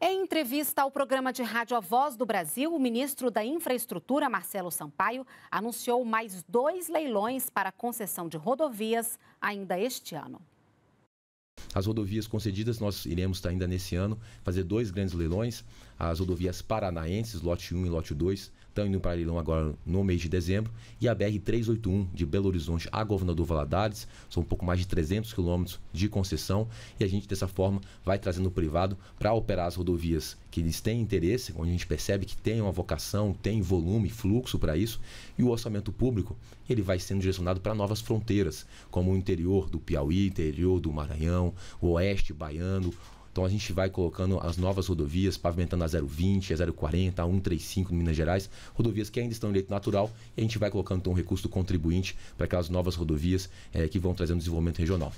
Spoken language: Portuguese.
Em entrevista ao programa de rádio A Voz do Brasil, o ministro da Infraestrutura, Marcelo Sampaio, anunciou mais dois leilões para concessão de rodovias ainda este ano. As rodovias concedidas, nós iremos tá ainda nesse ano fazer dois grandes leilões. As rodovias paranaenses, lote 1 e lote 2, estão indo para leilão agora no mês de dezembro. E a BR-381 de Belo Horizonte a Governador Valadares, são um pouco mais de 300 quilômetros de concessão. E a gente, dessa forma, vai trazendo o privado para operar as rodovias que eles têm interesse, onde a gente percebe que tem uma vocação, tem volume, fluxo para isso. E o orçamento público, ele vai sendo direcionado para novas fronteiras, como o interior do Piauí, interior do Maranhão, o oeste baiano. Então a gente vai colocando as novas rodovias, pavimentando a 020, a 040, a 135 em Minas Gerais, rodovias que ainda estão em direito natural, e a gente vai colocando então um recurso do contribuinte para aquelas novas rodovias é, que vão trazendo desenvolvimento regional.